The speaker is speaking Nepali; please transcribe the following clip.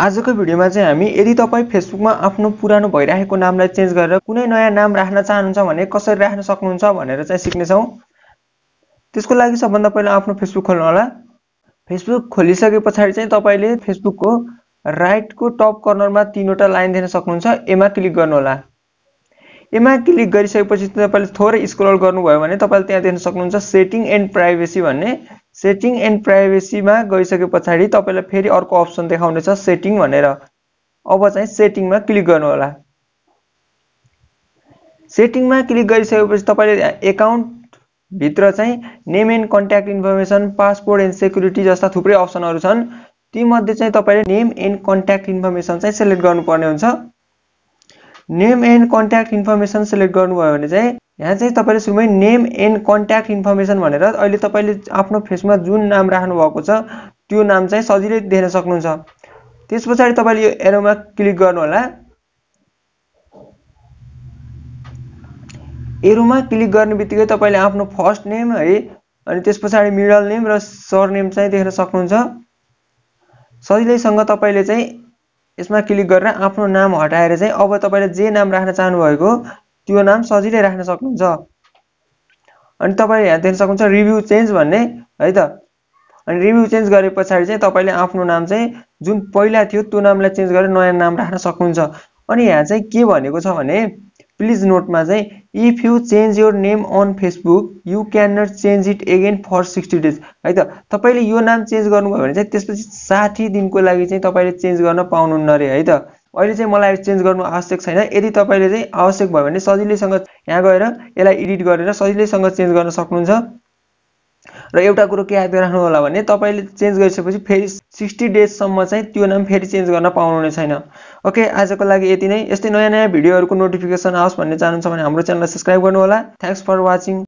आजको भिडियोमा चाहिँ हामी यदि तपाईँ फेसबुकमा आफ्नो पुरानो भइराखेको नामलाई चेन्ज गरेर कुनै नयाँ नाम राख्न चाहनुहुन्छ भने कसरी राख्न सक्नुहुन्छ भनेर चाहिँ सिक्नेछौँ त्यसको लागि सबभन्दा पहिला आफ्नो फेसबुक खोल्नु होला फेसबुक खोलिसके पछाडि चाहिँ तपाईँले फेसबुकको राइटको टप कर्नरमा तिनवटा लाइन देख्न सक्नुहुन्छ एमा क्लिक गर्नुहोला एमा क्लिक गरिसकेपछि तपाईँले थोरै स्क्रोल गर्नुभयो भने तपाईँले त्यहाँ देख्न सक्नुहुन्छ सेटिङ एन्ड प्राइभेसी भन्ने प्राइवेसी में गई सके पछाडि तब फेरि अर्क अप्सन देखाने सेटिंग अब चाहे सेटिंग में क्लिक सेटिंग में क्लिक तब तपाईँले भि चाहे name and contact information passport and security जस्ता थुप्रे अप्सन तीमे चाहे तब नेम एंड कंटैक्ट इन्फर्मेसन चाहे select name and contact information select कर यहाँ चाहिँ तपाईँले सुरुमै नेम एन्ड कन्ट्याक्ट इन्फर्मेसन भनेर अहिले तपाईँले आफ्नो फेसमा जुन नाम राख्नुभएको छ त्यो नाम चाहिँ सजिलै देख्न सक्नुहुन्छ त्यस पछाडि तपाईँले यो एरोमा क्लिक गर्नुहोला एरोमा क्लिक गर्ने बित्तिकै तपाईँले आफ्नो फर्स्ट नेम है अनि त्यस पछाडि मिडल नेम र सर नेम चाहिँ देख्न सक्नुहुन्छ सजिलैसँग तपाईँले चाहिँ यसमा क्लिक गरेर आफ्नो नाम हटाएर चाहिँ अब तपाईँले जे नाम राख्न चाहनुभएको त्यो नाम सजिलै राख्न सक्नुहुन्छ अनि तपाईँ यहाँ देख्न सक्नुहुन्छ रिभ्यू चेन्ज भन्ने है त अनि रिभ्यू चेन्ज गरे पछाडि चाहिँ तपाईँले आफ्नो नाम चाहिँ जुन पहिला थियो त्यो नामलाई चेन्ज गरेर नयाँ नाम राख्न सक्नुहुन्छ अनि यहाँ चाहिँ के भनेको छ भने प्लिज नोटमा चाहिँ if you change your name on Facebook you can not change it again for sixty days है त तपाईँले यो नाम चेन्ज गर्नुभयो भने चाहिँ त्यसपछि साठी दिनको लागि चाहिँ तपाईँले चेन्ज गर्न पाउनुहुन्न अरे है त अहिले चाहिँ मलाई चेन्ज गर्नु आवश्यक छैन यदि तपाईँले चाहिँ आवश्यक भयो भने सजिलैसँग यहाँ गएर यसलाई एडिट गरेर सजिलैसँग चेन्ज गर्न सक्नुहुन्छ र एउटा कुरो के याद राख्नु होला भने तपाईँले चेन्ज गरिसकेपछि फेरि सिक्सटी डेजसम्म चाहिँ त्यो नाम फेरि चेन्ज गर्न पाउनुहुने छैन ओके आजको लागि यति नै यस्तै नयाँ नयाँ भिडियोहरूको नोटिफिकेसन आओस् भन्ने चाहनुहुन्छ भने हाम्रो च्यानललाई सब्सक्राइब गर्नुहोला थ्याङ्क्स फर वाचिङ